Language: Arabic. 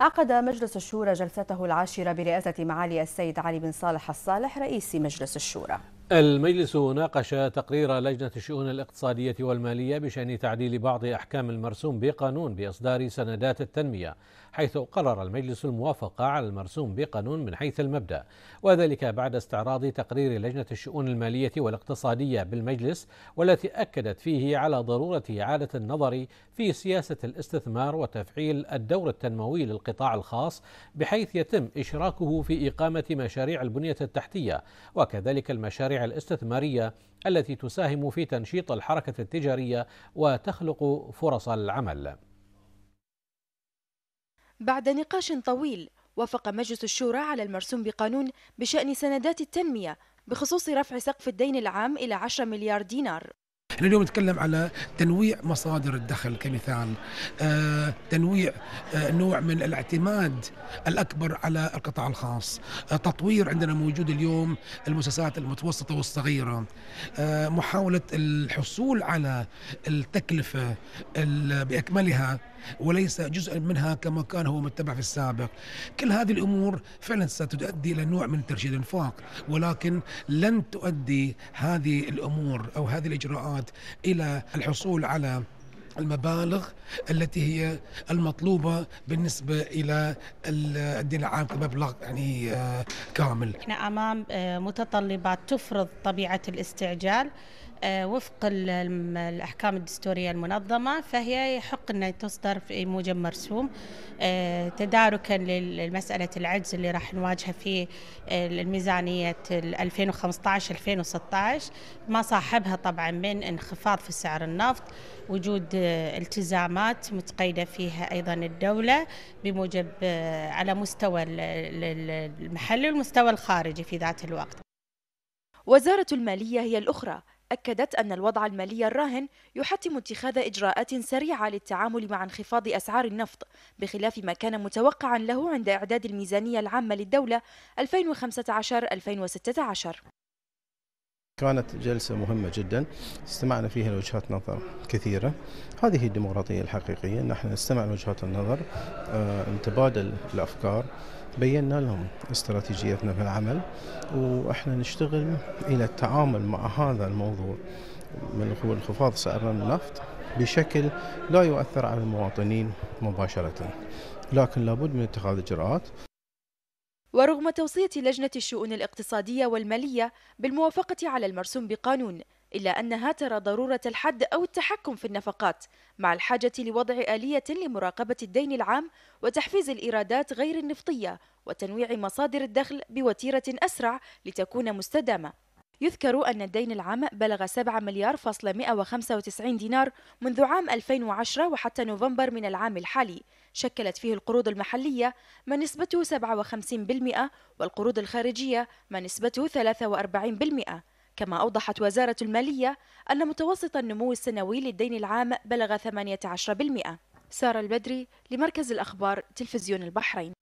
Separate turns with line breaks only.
عقد مجلس الشورى جلسته العاشرة برئاسة معالي السيد علي بن صالح الصالح رئيس مجلس الشورى
المجلس ناقش تقرير لجنة الشؤون الاقتصادية والمالية بشأن تعديل بعض أحكام المرسوم بقانون بإصدار سندات التنمية حيث قرر المجلس الموافقة على المرسوم بقانون من حيث المبدأ وذلك بعد استعراض تقرير لجنة الشؤون المالية والاقتصادية بالمجلس والتي أكدت فيه على ضرورة إعادة النظر في سياسة الاستثمار وتفعيل الدور التنموي للقطاع الخاص بحيث يتم إشراكه في إقامة مشاريع البنية التحتية وكذلك المشاريع الاستثماريه التي تساهم في تنشيط الحركه التجاريه وتخلق فرص العمل.
بعد نقاش طويل وافق مجلس الشورى على المرسوم بقانون بشان سندات التنميه بخصوص رفع سقف الدين العام الى 10 مليار دينار.
احنا اليوم نتكلم على تنويع مصادر الدخل كمثال آه، تنويع آه، نوع من الاعتماد الاكبر على القطاع الخاص آه، تطوير عندنا موجود اليوم المؤسسات المتوسطه والصغيره محاوله الحصول على التكلفه باكملها وليس جزءا منها كما كان هو متبع في السابق كل هذه الأمور فعلا ستؤدي إلى نوع من ترشيد الانفاق ولكن لن تؤدي هذه الأمور أو هذه الإجراءات إلى الحصول على المبالغ التي هي المطلوبة بالنسبة إلى الدين العام كمبلغ يعني آه، كامل
نحن أمام آه، متطلبات تفرض طبيعة الاستعجال آه، وفق الأحكام الدستورية المنظمة فهي يحق أن تصدر في موجب مرسوم آه، تداركا لمسألة العجز اللي راح نواجهه في آه، الميزانية 2015-2016 ما صاحبها طبعا من انخفاض في سعر النفط وجود التزامات متقيدة فيها أيضا الدولة بموجب على مستوى المحلي والمستوى الخارجي في ذات الوقت وزارة المالية هي
الأخرى أكدت أن الوضع المالي الراهن يحتم اتخاذ إجراءات سريعة للتعامل مع انخفاض أسعار النفط بخلاف ما كان متوقعا له عند إعداد الميزانية العامة للدولة 2015-2016
كانت جلسة مهمة جدا استمعنا فيها لوجهات نظر كثيرة هذه الديمقراطية الحقيقية أن احنا نستمع لوجهات النظر آه، نتبادل الأفكار بينا لهم استراتيجيتنا في العمل واحنا نشتغل الى التعامل مع هذا الموضوع من انخفاض سعر النفط بشكل لا يؤثر على المواطنين مباشره لكن لابد من اتخاذ اجراءات
ورغم توصية لجنة الشؤون الاقتصادية والمالية بالموافقة على المرسوم بقانون إلا أنها ترى ضرورة الحد أو التحكم في النفقات مع الحاجة لوضع آلية لمراقبة الدين العام وتحفيز الإيرادات غير النفطية وتنويع مصادر الدخل بوتيرة أسرع لتكون مستدامة يذكر أن الدين العام بلغ 7 مليار فاصل 195 دينار منذ عام 2010 وحتى نوفمبر من العام الحالي شكلت فيه القروض المحلية ما نسبته 57% والقروض الخارجية ما نسبته 43% كما أوضحت وزارة المالية أن متوسط النمو السنوي للدين العام بلغ 18% سارة البدري لمركز الأخبار تلفزيون البحرين